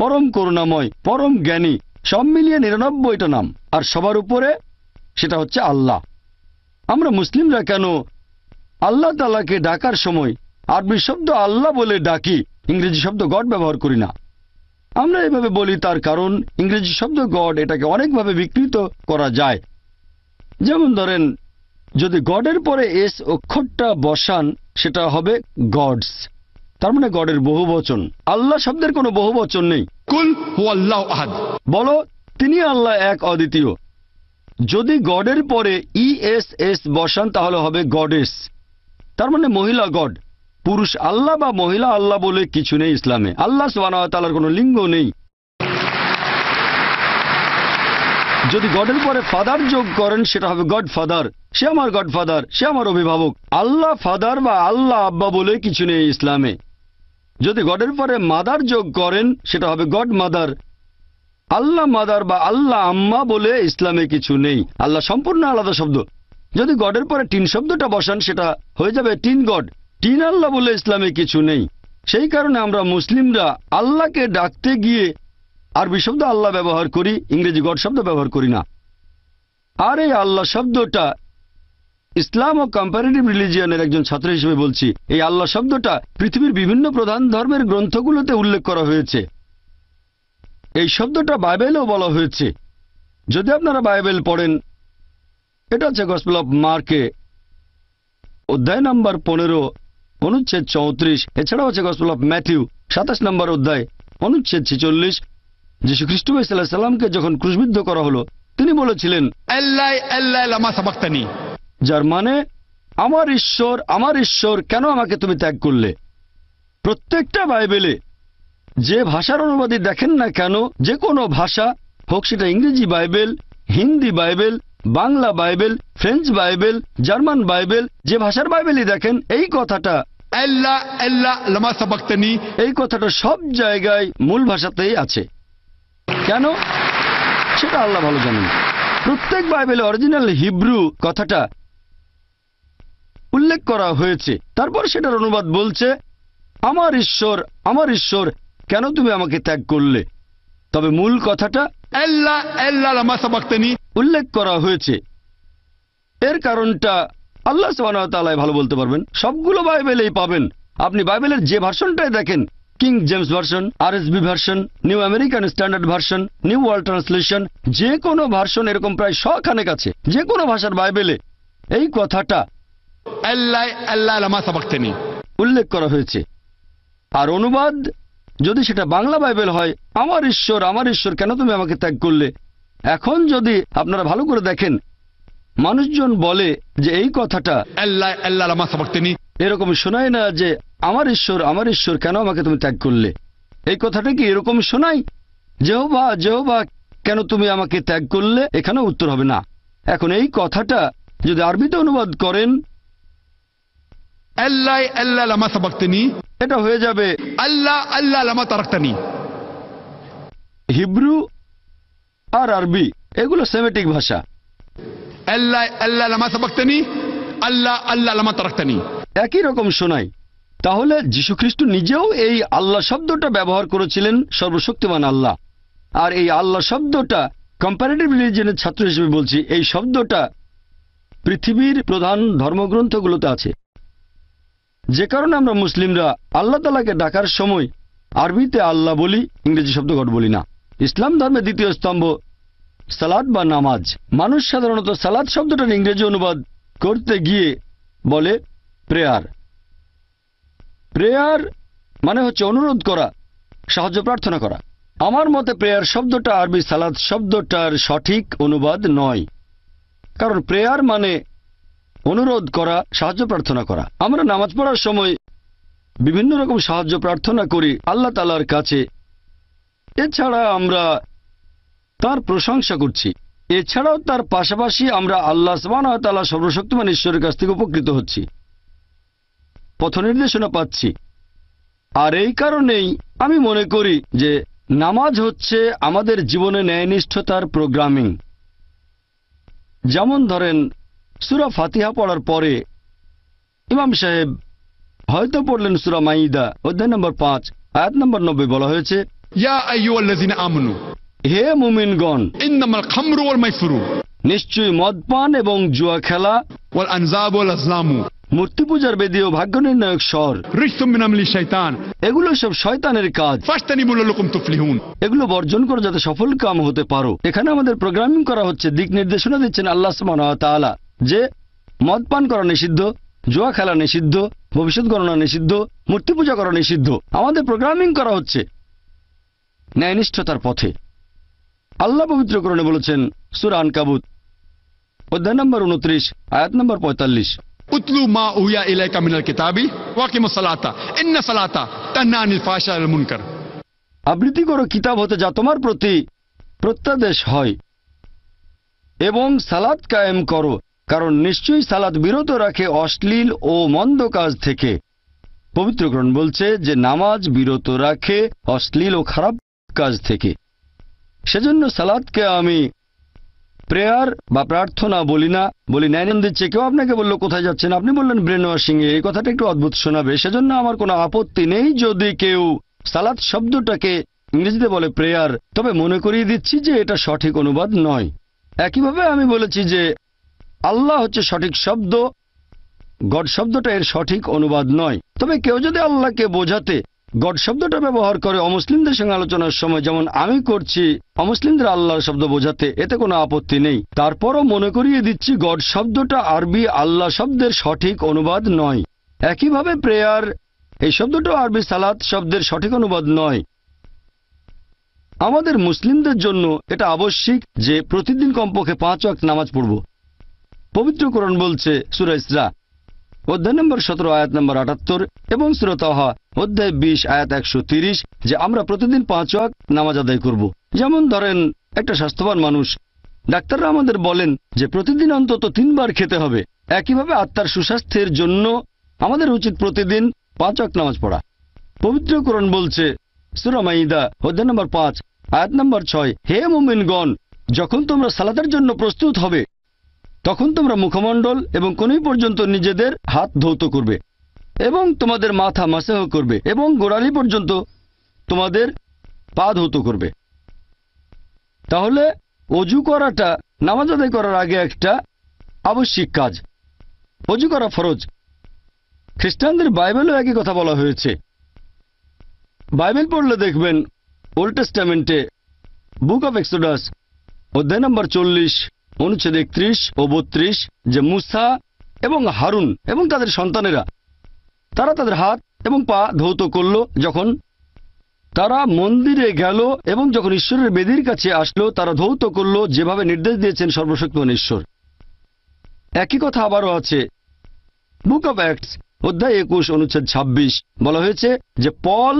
পরম করুণাময় পরম জ্ঞানী সব মিলিয়ে নিরানব্বইটা নাম আর সবার উপরে সেটা হচ্ছে আল্লাহ আমরা মুসলিমরা কেন আল্লাহ তালাকে ডাকার সময় আরবি শব্দ আল্লাহ বলে ডাকি ইংরেজি শব্দ গড ব্যবহার করি না আমরা এভাবে বলি তার কারণ ইংরেজি শব্দ গড এটাকে অনেকভাবে বিকৃত করা যায় যেমন ধরেন যদি গডের পরে এস অক্ষরটা বসান সেটা হবে গডস তার মানে গডের বহু বচন আল্লাহ শব্দের কোনো বহু বচন নেই কুল আহাদ বলো তিনি আল্লাহ এক অদ্বিতীয় যদি গডের পরে ই এস এস বসান তাহলে হবে গডেস তার মানে মহিলা গড পুরুষ আল্লাহ বা মহিলা আল্লাহ বলে কিছু নেই ইসলামে আল্লাহ সোহানার কোনো লিঙ্গ নেই যদি গডের পরে ফাদার যোগ করেন সেটা হবে গড ফাদার সে আমার গড ফাদার সে আমার অভিভাবক আল্লাহ ফাদার বা আল্লাহ আব্বা বলে কিছু নেই ইসলামে যদি গডের পরে মাদার যোগ করেন সেটা হবে গড মাদার আল্লাহ মাদার বা আল্লাহ আম্মা বলে ইসলামে কিছু নেই আল্লাহ সম্পূর্ণ আলাদা শব্দ যদি গডের পরে টিন শব্দটা বসান সেটা হয়ে যাবে টিন গড টিন আল্লাহ বলে ইসলামে কিছু নেই সেই কারণে আমরা মুসলিমরা আল্লাহকে ডাকতে গিয়ে আর শব্দ আল্লাহ ব্যবহার করি ইংরেজি গড শব্দ ব্যবহার করি না আর এই আল্লাহ শব্দটা ইসলাম ও কম্পারেটিভ রিলিজিয়ানের একজন ছাত্র হিসেবে বলছি এই আল্লাহ শব্দটা পৃথিবীর বিভিন্ন প্রধান ধর্মের গ্রন্থগুলোতে উল্লেখ করা হয়েছে এই শব্দটা বাইবেলেও বলা হয়েছে যদি আপনারা বাইবেল পড়েন এটা হচ্ছে গসপেল অফ মার্কে অধ্যায় নাম্বার পনেরো অনুচ্ছেদ চৌত্রিশ এছাড়াও আছে গসপেল অফ ম্যাথিউ সাতাশ নম্বর অধ্যায় অনুচ্ছেদ ছেচল্লিশ যীশু খ্রিস্ট সাল্লাহ সাল্লামকে যখন ক্রুশবিদ্ধ করা হলো তিনি বলেছিলেন আল্লাহ আল্লাহ সাবাক্তানি যার মানে আমার ঈশ্বর আমার ঈশ্বর কেন আমাকে তুমি ত্যাগ করলে প্রত্যেকটা বাইবেলে যে ভাষার অনুবাদী দেখেন না কেন যে কোনো ভাষা হোক সেটা ইংরেজি Bible Hindi Bible Bangla Bible French Bible German Bible যে ভাষার বাইবেলই দেখেন এই কথাটা আল্লাহ আল্লাহ লমা এই কথাটা সব জায়গায় মূল ভাষাতেই আছে কেন সেটা আল্লাহ ভালো জানেন প্রত্যেক বাইবেলে অরিজিনাল হিব্রু কথাটা উল্লেখ করা হয়েছে তারপর সেটার অনুবাদ বলছে আমার ঈশ্বর আমার ঈশ্বর কেন তুমি আমাকে ত্যাগ করলে তবে মূল কথাটা উল্লেখ করা হয়েছে এর কারণটা আল্লাহ সালায় ভালো বলতে পারবেন সবগুলো বাইবেলেই পাবেন আপনি বাইবেলের যে ভার্সনটাই দেখেন কিং জেমস ভার্সন আর B version New American Standard version New World translation যে কোনো ভার্সন এরকম প্রায় শখানেক আছে যে কোনো ভাষার বাইবেলে এই কথাটা উল্লেখ করা হয়েছে আর অনুবাদ যদি সেটা বাংলা বাইবেল হয় আমার ঈশ্বর আমার ঈশ্বর কেন তুমি আমাকে ত্যাগ করলে এখন যদি আপনারা ভালো করে দেখেন মানুষজন বলে যে এই কথাটা আল্লাহ আল্লাহ লামা সাবাক্তানি এরকম শোনায় না যে আমার ঈশ্বর আমার ঈশ্বর কেন আমাকে তুমি ত্যাগ করলে এই কথাটা কি এরকম শোনাই জেহবা জেহবা কেন তুমি আমাকে ত্যাগ করলে এখানে উত্তর হবে না এখন এই কথাটা যদি আরবিতে অনুবাদ করেন আল্লাহ আল্লাহ লামা সাবাক্তানি এটা হয়ে যাবে আল্লাহ আল্লাহ লামা তারাক্তানি হিব্রু আর আরবি এগুলো সেমেটিক ভাষা আল্লাহ আল্লাহ লামা সাবাক্তানি আল্লাহ আল্লাহ লামা তারাক্তানি একই রকম শোনাই তাহলে যীশুখ্রিস্ট নিজেও এই আল্লাহ শব্দটা ব্যবহার করেছিলেন সর্বশক্তিমান আল্লাহ আর এই আল্লাহ শব্দটা কম্পারেটিভ রিলিজনের ছাত্র হিসেবে বলছি এই শব্দটা পৃথিবীর প্রধান ধর্মগ্রন্থগুলোতে আছে যে কারণে আমরা মুসলিমরা আল্লাহ তালাকে ডাকার সময় আরবিতে আল্লাহ বলি ইংরেজি শব্দ ঘট বলি না ইসলাম ধর্মের দ্বিতীয় স্তম্ভ সালাদ বা নামাজ মানুষ সাধারণত সালাদ শব্দটার ইংরেজি অনুবাদ করতে গিয়ে বলে প্রেয়ার প্রেয়ার মানে হচ্ছে অনুরোধ করা সাহায্য প্রার্থনা করা আমার মতে প্রেয়ার শব্দটা আরবি সালাদ শব্দটার সঠিক অনুবাদ নয় কারণ প্রেয়ার মানে অনুরোধ করা সাহায্য প্রার্থনা করা আমরা নামাজ পড়ার সময় বিভিন্ন রকম সাহায্য প্রার্থনা করি আল্লাহ তালার কাছে এছাড়া আমরা তার প্রশংসা করছি এছাড়াও তার পাশাপাশি আমরা আল্লাহ তালা সর্বশক্তিমান ঈশ্বরের কাছ থেকে উপকৃত হচ্ছি পথ নির্দেশনা পাচ্ছি আর এই কারণেই আমি মনে করি যে নামাজ হচ্ছে আমাদের জীবনে ন্যায়নিষ্ঠতার প্রোগ্রামিং যেমন ধরেন সুরা ফাতিহা পড়ার পরে ইমাম সাহেব হয়তো পড়লেন সুরা মাইদা অধ্যায় নম্বর পাঁচ আয়াত নম্বর নব্বই বলা হয়েছে হে মুমিনগণ নিশ্চয় মদপান এবং জুয়া খেলা মূর্তি পূজার বেদীয় ভাগ্য নির্ণায়ক স্বর শৈতান এগুলো সব শয়তানের কাজ এগুলো বর্জন করে যাতে সফল কাম হতে পারো এখানে আমাদের প্রোগ্রামিং করা হচ্ছে দিক নির্দেশনা দিচ্ছেন আল্লাহ সুমান যে মদপান করা নিষিদ্ধ জোয়া খেলা নিষিদ্ধ ভবিষ্যৎ গণনা নিষিদ্ধ মূর্তি পূজা করা নিষিদ্ধ আমাদের প্রোগ্রামিং করা হচ্ছে ন্যায়নিষ্ঠতার পথে আল্লাহ পবিত্রকরণে বলেছেন সুরান কাবুত অধ্যায় নম্বর উনত্রিশ আয়াত নম্বর পঁয়তাল্লিশ উতলু মা উয়া ইলাইকা মিনাল কিতাবি ওয়াকিমু সালাতা ইন্না সালাতা তানহানি ফাহশা আল মুনকার আবৃত্তি করো কিতাব হতে যা তোমার প্রতি প্রত্যাদেশ হয় এবং সালাত কায়েম করো কারণ নিশ্চয়ই সালাত বিরত রাখে অশ্লীল ও মন্দ কাজ থেকে পবিত্রকরণ বলছে যে নামাজ বিরত রাখে অশ্লীল ও খারাপ কাজ থেকে সেজন্য সালাদকে আমি প্রেয়ার বা প্রার্থনা বলি না বলি ন্যায়ন দিচ্ছে কেউ আপনাকে বললো কোথায় যাচ্ছেন আপনি বললেন ব্রেন ওয়াশিং এই কথাটা একটু অদ্ভুত শোনাবে সেজন্য আমার কোনো আপত্তি নেই যদি কেউ সালাদ শব্দটাকে ইংরেজিতে বলে প্রেয়ার তবে মনে করিয়ে দিচ্ছি যে এটা সঠিক অনুবাদ নয় একইভাবে আমি বলেছি যে আল্লাহ হচ্ছে সঠিক শব্দ গড শব্দটা এর সঠিক অনুবাদ নয় তবে কেউ যদি আল্লাহকে বোঝাতে গড শব্দটা ব্যবহার করে অমুসলিমদের সঙ্গে আলোচনার সময় যেমন আমি করছি অমুসলিমদের আল্লাহর শব্দ বোঝাতে এতে কোনো আপত্তি নেই তারপরও মনে করিয়ে দিচ্ছি গড শব্দটা আরবি আল্লাহ শব্দের সঠিক অনুবাদ নয় একইভাবে প্রেয়ার এই শব্দটা আরবি সালাত শব্দের সঠিক অনুবাদ নয় আমাদের মুসলিমদের জন্য এটা আবশ্যিক যে প্রতিদিন কমপক্ষে পাঁচ ওয়াক্ত নামাজ পড়ব পবিত্র কোরআন বলছে সুরাইসরা অধ্যায় নম্বর সতেরো আয়াত নম্বর আটাত্তর এবং সুরতাহা অধ্যায় বিশ আয়াত একশো তিরিশ যে আমরা প্রতিদিন পাঁচ ওয়াক নামাজ আদায় করব। যেমন ধরেন একটা স্বাস্থ্যবান মানুষ ডাক্তাররা আমাদের বলেন যে প্রতিদিন অন্তত তিনবার খেতে হবে একইভাবে আত্মার সুস্বাস্থ্যের জন্য আমাদের উচিত প্রতিদিন পাঁচ ওয়াক নামাজ পড়া পবিত্র কোরআন বলছে সুরামাইদা অধ্যায় নম্বর পাঁচ আয়াত নম্বর ছয় হে মোমিনগণ যখন তোমরা সালাতের জন্য প্রস্তুত হবে তখন তোমরা মুখমণ্ডল এবং কোনই পর্যন্ত নিজেদের হাত ধৌত করবে এবং তোমাদের মাথা মাসেহ করবে এবং গোড়ালি পর্যন্ত তোমাদের পা ধৌত করবে তাহলে অজু করাটা নামাজ আদায় করার আগে একটা আবশ্যিক কাজ অজু করা ফরজ খ্রিস্টানদের বাইবেলও একই কথা বলা হয়েছে বাইবেল পড়লে দেখবেন ওল্ড টেস্টামেন্টে বুক অফ এক্সোডাস অধ্যায় নম্বর চল্লিশ অনুচ্ছেদ একত্রিশ ও বত্রিশ যে মুসা এবং হারুন এবং তাদের সন্তানেরা তারা তাদের হাত এবং পা ধৌত করল যখন তারা মন্দিরে গেল এবং যখন ঈশ্বরের বেদির কাছে আসলো তারা ধৌত করল যেভাবে নির্দেশ দিয়েছেন সর্বশক্তিমান ঈশ্বর একই কথা আবারও আছে বুক অব অ্যাক্টস অধ্যায় একুশ অনুচ্ছেদ ছাব্বিশ বলা হয়েছে যে পল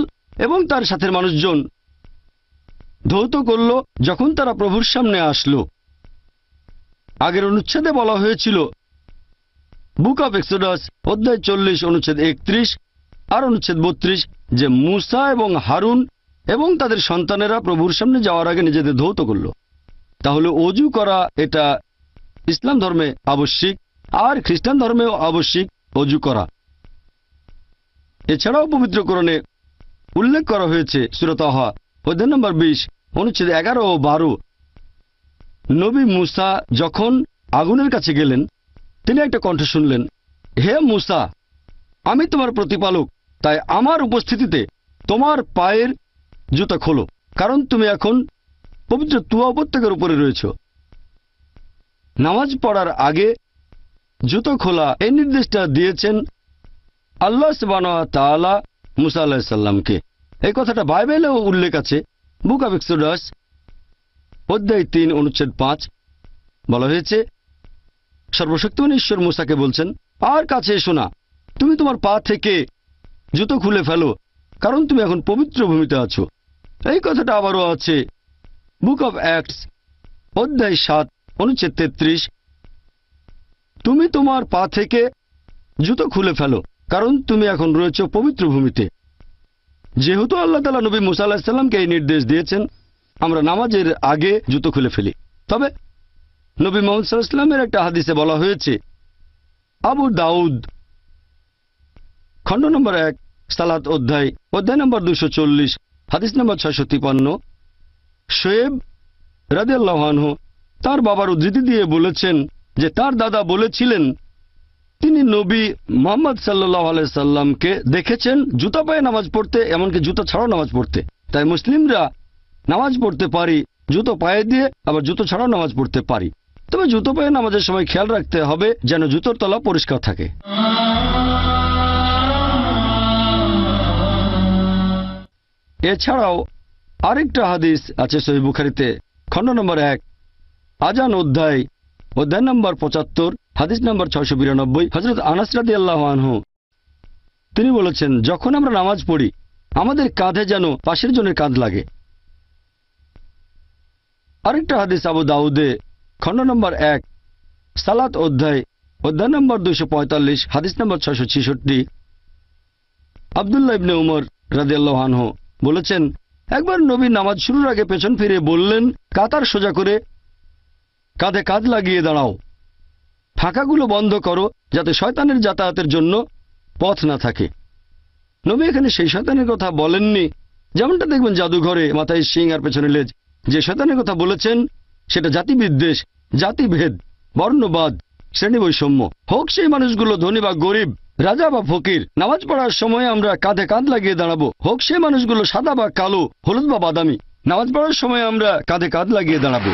এবং তার সাথের মানুষজন ধৌত করল যখন তারা প্রভুর সামনে আসলো আগের অনুচ্ছেদে বলা হয়েছিল বুক অফ এক্সোডাস অধ্যায় চল্লিশ অনুচ্ছেদ একত্রিশ আর অনুচ্ছেদ বত্রিশ যে মুসা এবং হারুন এবং তাদের সন্তানেরা প্রভুর সামনে যাওয়ার আগে নিজেদের ধৌত করল তাহলে অজু করা এটা ইসলাম ধর্মে আবশ্যিক আর খ্রিস্টান ধর্মেও আবশ্যিক অজু করা এছাড়াও পবিত্রকরণে উল্লেখ করা হয়েছে সুরতহা অধ্যায় নম্বর বিশ অনুচ্ছেদ এগারো ও বারো নবী মুসা যখন আগুনের কাছে গেলেন তিনি একটা কণ্ঠ শুনলেন হে মুসা আমি তোমার প্রতিপালক তাই আমার উপস্থিতিতে তোমার পায়ের জুতা খোলো কারণ তুমি এখন পবিত্র তুয়া উপত্যকার উপরে রয়েছ নামাজ পড়ার আগে জুতো খোলা এই নির্দেশটা দিয়েছেন আল্লাহ তালা মুসা আল্লাহ সাল্লামকে এই কথাটা বাইবেলেও উল্লেখ আছে বুক অফ এক্সোডাস অধ্যায় তিন অনুচ্ছেদ পাঁচ বলা হয়েছে সর্বশক্তিমান ঈশ্বর মুসাকে বলছেন আর কাছে এসো না তুমি তোমার পা থেকে জুতো খুলে ফেলো কারণ তুমি এখন পবিত্র ভূমিতে আছো এই কথাটা আবারও আছে বুক অব অ্যাক্টস অধ্যায় সাত অনুচ্ছেদ তেত্রিশ তুমি তোমার পা থেকে জুতো খুলে ফেলো কারণ তুমি এখন রয়েছ পবিত্র ভূমিতে যেহেতু আল্লাহ তালা নবী মুসা আল্লাহ সাল্লামকে এই নির্দেশ দিয়েছেন আমরা নামাজের আগে জুতো খুলে ফেলি তবে নবী মোহাম্মদ সাল্লাহ ইসলামের একটা হাদিসে বলা হয়েছে আবু দাউদ খণ্ড নম্বর এক সালাত অধ্যায় অধ্যায় নম্বর দুশো চল্লিশ হাদিস নম্বর ছয়শো তিপান্ন শোয়েব রাজিয়াল্লাহানহ তার বাবার উদ্ধৃতি দিয়ে বলেছেন যে তার দাদা বলেছিলেন তিনি নবী মোহাম্মদ সাল্লাহ সাল্লামকে দেখেছেন জুতা পায়ে নামাজ পড়তে এমনকি জুতা ছাড়াও নামাজ পড়তে তাই মুসলিমরা নামাজ পড়তে পারি জুতো পায়ে দিয়ে আবার জুতো ছাড়াও নামাজ পড়তে পারি তবে জুতো পায়ে নামাজের সময় খেয়াল রাখতে হবে যেন জুতোর তলা পরিষ্কার থাকে এছাড়াও আরেকটা হাদিস আছে সহি বুখারিতে খণ্ড নম্বর এক আজান অধ্যায় অধ্যায় নম্বর পঁচাত্তর হাদিস নম্বর ছয়শো বিরানব্বই হজরত আনাসরাদি আল্লাহ আনহু তিনি বলেছেন যখন আমরা নামাজ পড়ি আমাদের কাঁধে যেন পাশের জনের কাঁধ লাগে আরেকটা হাদিস আবু দাউদে খণ্ড নম্বর এক সালাত অধ্যায় অধ্যায় নম্বর দুশো পঁয়তাল্লিশ হাদিস নম্বর ছশো ছিষট্টি আবদুল্লাহ ইবনে উমর রাজিয়াল্লাহানহ বলেছেন একবার নবী নামাজ শুরুর আগে পেছন ফিরে বললেন কাতার সোজা করে কাঁধে কাঁধ লাগিয়ে দাঁড়াও ফাঁকাগুলো বন্ধ করো যাতে শয়তানের যাতায়াতের জন্য পথ না থাকে নবী এখানে সেই শয়তানের কথা বলেননি যেমনটা দেখবেন জাদুঘরে মাথায় সিং আর পেছনে লেজ যে শয়তানের কথা বলেছেন সেটা জাতিবিদ্বেষ জাতিভেদ বর্ণবাদ শ্রেণী বৈষম্য হোক সেই মানুষগুলো ধনী বা গরিব রাজা বা ফকির নামাজ পড়ার সময় আমরা কাঁধে কাঁধ লাগিয়ে দাঁড়াবো হোক সেই মানুষগুলো সাদা বা কালো হলুদ বা বাদামি নামাজ পড়ার সময় আমরা কাঁধে কাঁধ লাগিয়ে দাঁড়াবো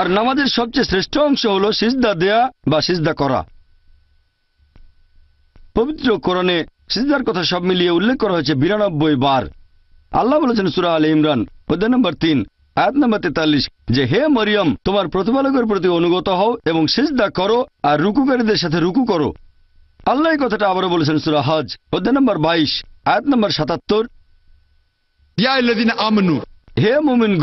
আর নামাজের সবচেয়ে শ্রেষ্ঠ অংশ হলো সিজদা দেয়া বা সিজদা করা পবিত্র কোরণে সিজদার কথা সব মিলিয়ে উল্লেখ করা হয়েছে বিরানব্বই বার আল্লাহ বলেছেন সুরা আলী ইমরান অধ্যায় নম্বর তিন আয়াত নম্বর তেতাল্লিশ যে হে মরিয়ম তোমার প্রতিপালকের প্রতি অনুগত হও এবং সিজদা করো আর রুকুকারীদের সাথে রুকু করো আল্লাহ এই কথাটা আবারও বলেছেন সুরা হজ অধ্যায় নম্বর বাইশ আয়াত নম্বর সাতাত্তর হে হে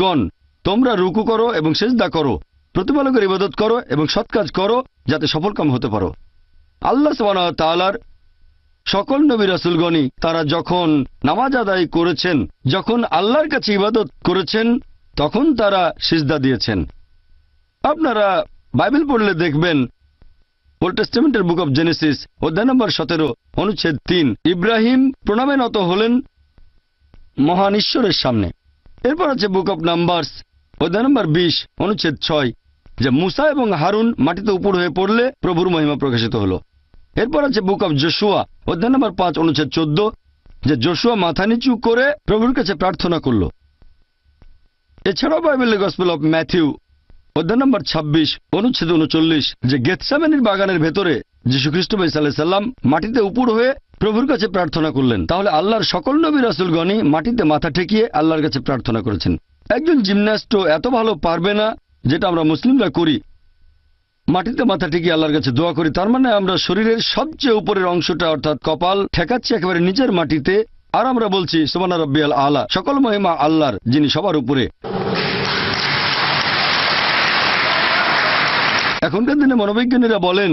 গন তোমরা রুকু করো এবং সেজদা করো প্রতিপালকের ইবাদত করো এবং সৎকাজ করো যাতে সফলকাম হতে পারো আল্লাহ সবান তালার সকল নবী রাসুলগণই তারা যখন নামাজ আদায় করেছেন যখন আল্লাহর কাছে ইবাদত করেছেন তখন তারা সিজদা দিয়েছেন আপনারা বাইবেল পড়লে দেখবেন টেস্টামেন্টের বুক অব জেনেসিস অধ্যায় নম্বর সতেরো অনুচ্ছেদ তিন ইব্রাহিম প্রণামে নত হলেন মহান ঈশ্বরের সামনে এরপর আছে বুক অব নাম্বারস অধ্যায় নম্বর বিশ অনুচ্ছেদ ছয় যে মুসা এবং হারুন মাটিতে উপর হয়ে পড়লে প্রভুর মহিমা প্রকাশিত হলো এরপর আছে বুক অব জশুয়া অধ্যায় নম্বর পাঁচ অনুচ্ছেদ চোদ্দ যে জশুয়া মাথা নিচু করে প্রভুর কাছে প্রার্থনা করল এছাড়াও বাইবেলের গসপেল অব ম্যাথিউ অধ্যায় নম্বর ছাব্বিশ অনুচ্ছেদ উনচল্লিশ যে গেতসামেনির বাগানের ভেতরে ভাই সাল্লাহ সাল্লাম মাটিতে উপুর হয়ে প্রভুর কাছে প্রার্থনা করলেন তাহলে আল্লাহর সকল নবী গণি মাটিতে মাথা ঠেকিয়ে আল্লাহর কাছে প্রার্থনা করেছেন একজন জিমন্যাস্টও এত ভালো পারবে না যেটা আমরা মুসলিমরা করি মাটিতে মাথা টিকিয়ে আল্লাহর কাছে দোয়া করি তার মানে আমরা শরীরের সবচেয়ে উপরের অংশটা অর্থাৎ কপাল ঠেকাচ্ছি একেবারে নিজের মাটিতে আর আমরা বলছি রব্বি আল আল্লাহ সকল মহিমা আল্লাহর যিনি সবার উপরে এখনকার দিনে মনোবিজ্ঞানীরা বলেন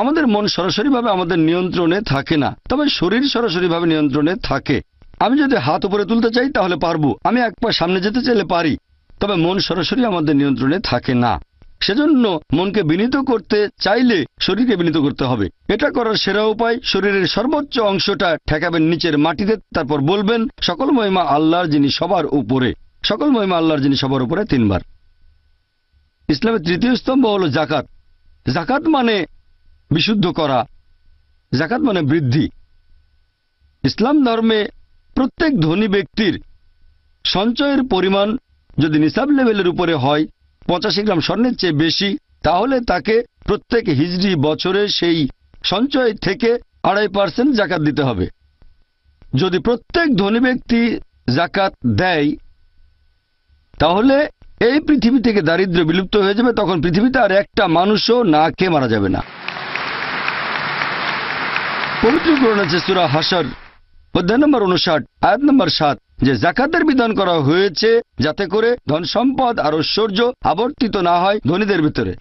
আমাদের মন সরাসরিভাবে আমাদের নিয়ন্ত্রণে থাকে না তবে শরীর সরাসরিভাবে নিয়ন্ত্রণে থাকে আমি যদি হাত উপরে তুলতে চাই তাহলে পারবো আমি এক পা সামনে যেতে চাইলে পারি তবে মন সরাসরি আমাদের নিয়ন্ত্রণে থাকে না সেজন্য মনকে বিনীত করতে চাইলে শরীরকে বিনীত করতে হবে এটা করার সেরা উপায় শরীরের সর্বোচ্চ অংশটা ঠেকাবেন নিচের মাটিতে তারপর বলবেন সকল মহিমা আল্লাহর যিনি সবার উপরে সকল মহিমা আল্লাহর যিনি সবার উপরে তিনবার ইসলামের তৃতীয় স্তম্ভ হল জাকাত জাকাত মানে বিশুদ্ধ করা জাকাত মানে বৃদ্ধি ইসলাম ধর্মে প্রত্যেক ধনী ব্যক্তির সঞ্চয়ের পরিমাণ যদি নিসাব লেভেলের উপরে হয় পঁচাশি গ্রাম স্বর্ণের চেয়ে বেশি তাহলে তাকে প্রত্যেক হিজড়ি বছরে সেই সঞ্চয় থেকে আড়াই পার্সেন্ট জাকাত দিতে হবে যদি প্রত্যেক ধনী ব্যক্তি জাকাত দেয় তাহলে এই পৃথিবী থেকে দারিদ্র বিলুপ্ত হয়ে যাবে তখন পৃথিবীতে আর একটা মানুষও না কে মারা যাবে না পবিত্র কোরআন আছে সুরা হাসার অধ্যায় নম্বর উনষাট আয়াত নম্বর সাত যে জাকাতের বিধান করা হয়েছে যাতে করে ধন সম্পদ আর ঐশ্বর্য আবর্তিত না হয় ধনীদের ভিতরে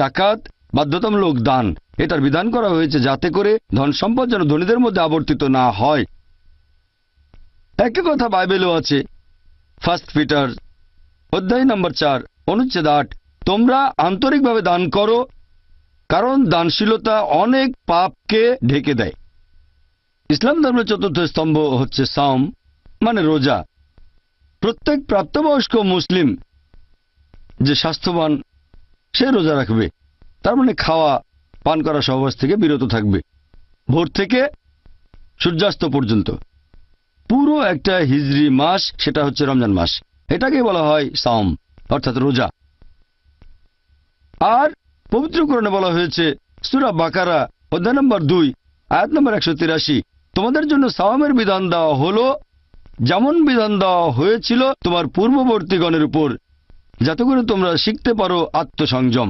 জাকাত বাধ্যতামূলক দান এটার বিধান করা হয়েছে যাতে করে ধন সম্পদ যেন ধনীদের মধ্যে আবর্তিত না হয় একই কথা বাইবেলও আছে ফার্স্ট পিটার অধ্যায় নম্বর চার অনুচ্ছেদ আট তোমরা আন্তরিকভাবে দান করো কারণ দানশীলতা অনেক পাপকে ঢেকে দেয় ইসলাম ধর্মের চতুর্থ স্তম্ভ হচ্ছে সাম মানে রোজা প্রত্যেক প্রাপ্তবয়স্ক মুসলিম যে স্বাস্থ্যবান সে রোজা রাখবে তার মানে খাওয়া পান করা সহবাস থেকে বিরত থাকবে ভোর থেকে সূর্যাস্ত পর্যন্ত পুরো একটা হিজড়ি মাস সেটা হচ্ছে রমজান মাস এটাকে বলা হয় সাম অর্থাৎ রোজা আর পবিত্রকরণে বলা হয়েছে সুরা বাকারা অধ্যায় নম্বর দুই আয়াত নম্বর একশো তোমাদের জন্য সাওয়ামের বিধান দেওয়া হলো যেমন বিধান দেওয়া হয়েছিল তোমার পূর্ববর্তীগণের উপর যাতে করে তোমরা শিখতে পারো আত্মসংযম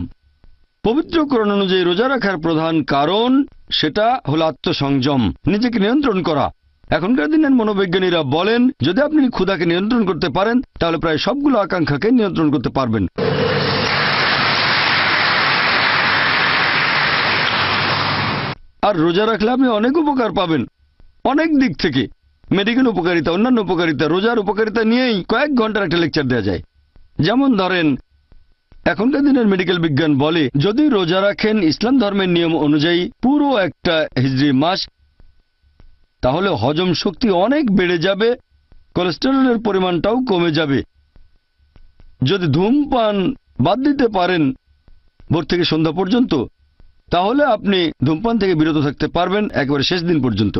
পবিত্রকরণ অনুযায়ী রোজা রাখার প্রধান কারণ সেটা হল আত্মসংযম নিজেকে নিয়ন্ত্রণ করা এখনকার দিনের মনোবিজ্ঞানীরা বলেন যদি আপনি ক্ষুধাকে নিয়ন্ত্রণ করতে পারেন তাহলে প্রায় সবগুলো আকাঙ্ক্ষাকে নিয়ন্ত্রণ করতে পারবেন আর রোজা রাখলে আপনি অনেক উপকার পাবেন অনেক দিক থেকে মেডিকেল উপকারিতা অন্যান্য উপকারিতা রোজার উপকারিতা নিয়েই কয়েক ঘন্টার একটা লেকচার দেওয়া যায় যেমন ধরেন এখনকার দিনের মেডিকেল বিজ্ঞান বলে যদি রোজা রাখেন ইসলাম ধর্মের নিয়ম অনুযায়ী পুরো একটা হিজড়ি মাস তাহলে হজম শক্তি অনেক বেড়ে যাবে কোলেস্টেরলের পরিমাণটাও কমে যাবে যদি ধূমপান বাদ দিতে পারেন ভোর থেকে সন্ধ্যা পর্যন্ত তাহলে আপনি ধূমপান থেকে বিরত থাকতে পারবেন একেবারে শেষ দিন পর্যন্ত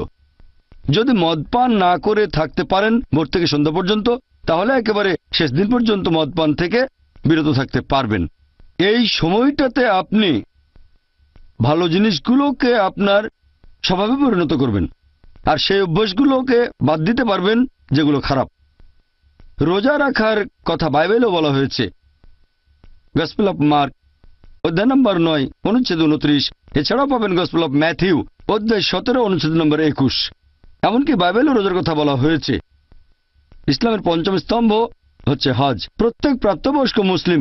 যদি মদ পান না করে থাকতে পারেন ভোর থেকে সন্ধ্যা পর্যন্ত তাহলে একেবারে শেষ দিন পর্যন্ত মদ পান থেকে বিরত থাকতে পারবেন এই সময়টাতে আপনি ভালো জিনিসগুলোকে আপনার স্বভাবে পরিণত করবেন আর সেই অভ্যাসগুলোকে বাদ দিতে পারবেন যেগুলো খারাপ রোজা রাখার কথা বাইবেলও বলা হয়েছে গসপেল অফ মার্ক অধ্যায় নম্বর নয় অনুচ্ছেদ উনত্রিশ এছাড়াও পাবেন গসপেল অফ ম্যাথিউ অধ্যায় সতেরো অনুচ্ছেদ নম্বর একুশ এমনকি বাইবেলও রোজার কথা বলা হয়েছে ইসলামের পঞ্চম স্তম্ভ হচ্ছে হজ প্রত্যেক প্রাপ্তবয়স্ক মুসলিম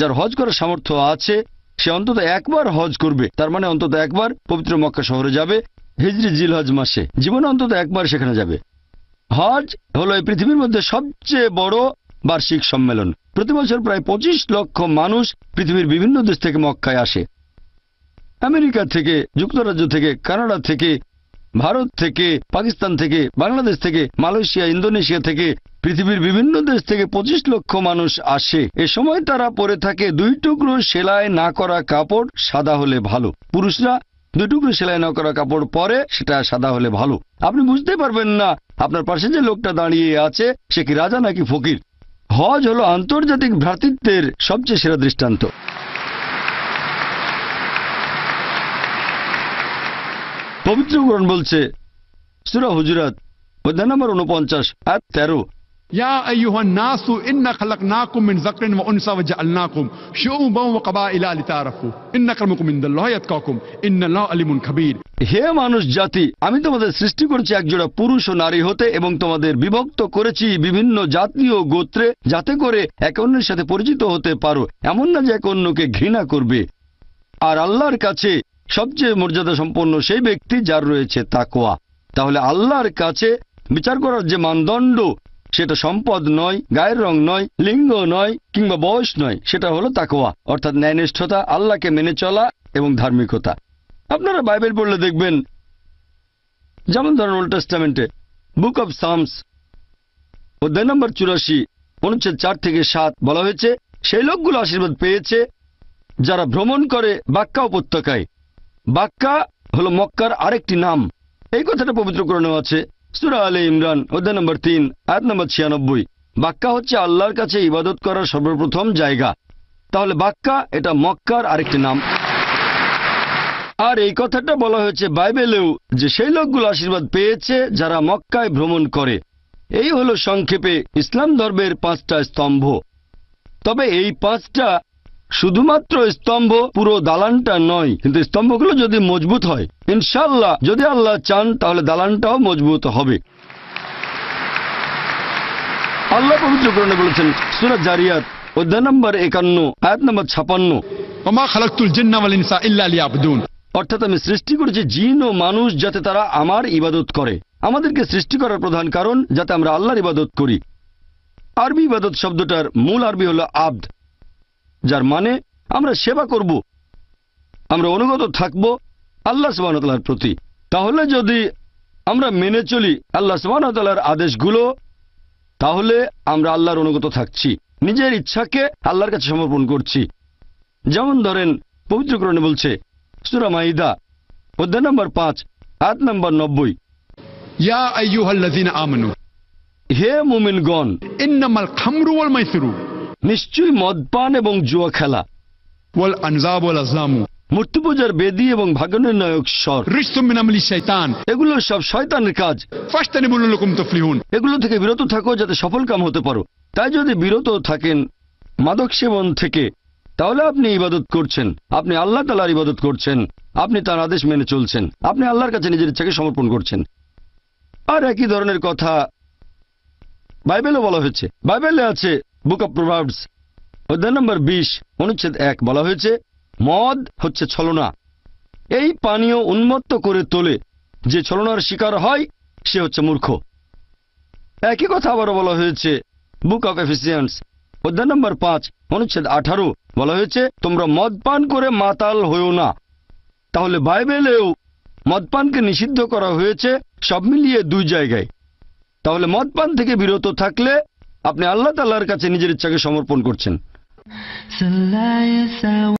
যার হজ করার সামর্থ্য আছে সে অন্তত একবার হজ করবে তার মানে অন্তত একবার পবিত্র মক্কা শহরে যাবে হিজরি জিল হজ মাসে জীবনে অন্তত একবার সেখানে যাবে হজ হলো এই পৃথিবীর মধ্যে সবচেয়ে বড় বার্ষিক সম্মেলন প্রতি বছর প্রায় পঁচিশ লক্ষ মানুষ পৃথিবীর বিভিন্ন দেশ থেকে মক্কায় আসে আমেরিকা থেকে যুক্তরাজ্য থেকে কানাডা থেকে ভারত থেকে পাকিস্তান থেকে বাংলাদেশ থেকে মালয়েশিয়া ইন্দোনেশিয়া থেকে পৃথিবীর বিভিন্ন দেশ থেকে পঁচিশ লক্ষ মানুষ আসে এ সময় তারা পরে থাকে দুই টুকরো সেলাই না করা কাপড় সাদা হলে ভালো পুরুষরা দুই টুকরো সেলাই না করা কাপড় পরে সেটা সাদা হলে ভালো আপনি বুঝতে পারবেন না আপনার পাশে যে লোকটা দাঁড়িয়ে আছে সে কি রাজা নাকি ফকির হজ হলো আন্তর্জাতিক ভ্রাতৃত্বের সবচেয়ে সেরা দৃষ্টান্ত পবিত্র কোরআন বলছে সুরা হুজরাত অধ্যায় নম্বর উনপঞ্চাশ আর তেরো يا الناس خلقناكم من ذكر وجعلناكم شعوبا وقبائل لتعارفوا عند الله يتقاكم الله عليم হে মানুষ জাতি আমি তোমাদের সৃষ্টি করেছি একজোড়া পুরুষ ও নারী হতে এবং তোমাদের বিভক্ত করেছি বিভিন্ন জাতি ও গোত্রে যাতে করে এক অন্যের সাথে পরিচিত হতে পারো এমন না যে এক অন্যকে ঘৃণা করবে আর আল্লাহর কাছে সবচেয়ে মর্যাদা সম্পন্ন সেই ব্যক্তি যার রয়েছে তাকোয়া তাহলে আল্লাহর কাছে বিচার করার যে মানদণ্ড সেটা সম্পদ নয় গায়ের রং নয় লিঙ্গ নয় কিংবা বয়স নয় সেটা হলো তাকোয়া অর্থাৎ ন্যায়নিষ্ঠতা আল্লাহকে মেনে চলা এবং ধার্মিকতা আপনারা বাইবেল পড়লে দেখবেন যেমন ধরেন ওল্ড টেস্টামেন্টে বুক অব সামস অধ্যায় নম্বর চুরাশি অনুচ্ছেদ চার থেকে সাত বলা হয়েছে সেই লোকগুলো আশীর্বাদ পেয়েছে যারা ভ্রমণ করে বাক্কা উপত্যকায় বাক্কা হল মক্কার আরেকটি নাম এই কথাটা পবিত্র কোরআনে আছে সুরা আলী ইমরান অধ্যায় নম্বর তিন আয়াত নম্বর ছিয়ানব্বই বাক্কা হচ্ছে আল্লাহর কাছে ইবাদত করার সর্বপ্রথম জায়গা তাহলে বাক্কা এটা মক্কার আরেকটি নাম আর এই কথাটা বলা হয়েছে বাইবেলেও যে সেই লোকগুলো আশীর্বাদ পেয়েছে যারা মক্কায় ভ্রমণ করে এই হল সংক্ষেপে ইসলাম ধর্মের পাঁচটা স্তম্ভ তবে এই পাঁচটা শুধুমাত্র স্তম্ভ পুরো দালানটা নয় কিন্তু স্তম্ভগুলো যদি মজবুত হয় ইনশাল্লাহ যদি আল্লাহ চান তাহলে দালানটাও মজবুত হবে আল্লাহ পবিত্র করণে বলেছেন সুরাজ জারিয়াত অধ্যায় নম্বর একান্ন আয়াত নম্বর ছাপান্ন অর্থাৎ আমি সৃষ্টি করেছি জিন ও মানুষ যাতে তারা আমার ইবাদত করে আমাদেরকে সৃষ্টি করার প্রধান কারণ যাতে আমরা আল্লাহর ইবাদত করি আরবি ইবাদত শব্দটার মূল আরবি হলো আব্দ যার মানে আমরা সেবা করব আমরা অনুগত থাকব আল্লাহ সুবাহতালার প্রতি তাহলে যদি আমরা মেনে চলি আল্লাহ সুবাহতালার আদেশগুলো তাহলে আমরা আল্লাহর অনুগত থাকছি নিজের ইচ্ছাকে আল্লাহর কাছে সমর্পণ করছি যেমন ধরেন পবিত্রকরণে বলছে সুরামাইদা অধ্যায় নম্বর পাঁচ আট নম্বর নব্বই হে মোমিনগণ ইন্নামাল খামরু ওয়াল মাইসুরু নিশ্চয়ই মদপান এবং জুয়া খেলা ওয়াল আনজাব ওয়াল আজলামু মূর্তিপূজার বেদি এবং ভাগ্যনির্ণায়ক স্বর শৈতান এগুলো সব শয়তানের কাজ এগুলো থেকে বিরত থাকো যাতে সফল কাম হতে পারো তাই যদি বিরত থাকেন মাদক সেবন থেকে তাহলে আপনি ইবাদত করছেন আপনি আল্লাহ তালার ইবাদত করছেন আপনি তার আদেশ মেনে চলছেন আপনি আল্লাহর কাছে নিজের ইচ্ছাকে সমর্পণ করছেন আর একই ধরনের কথা বাইবেলও বলা হয়েছে বাইবেলে আছে বুক অব প্রভাবস অধ্যায় নম্বর বিশ অনুচ্ছেদ এক বলা হয়েছে মদ হচ্ছে ছলনা এই পানীয় উন্মত্ত করে তোলে যে ছলনার শিকার হয় সে হচ্ছে মূর্খ একই কথা আবারও বলা হয়েছে বুক অফ এফিসিয়ান্স অধ্যায় নম্বর পাঁচ অনুচ্ছেদ আঠারো বলা হয়েছে তোমরা মদ পান করে মাতাল হয়েও না তাহলে বাইবেলেও মদপানকে নিষিদ্ধ করা হয়েছে সব মিলিয়ে দুই জায়গায় তাহলে মদপান থেকে বিরত থাকলে আপনি আল্লাহ তাল্লাহর কাছে নিজের ইচ্ছাকে সমর্পণ করছেন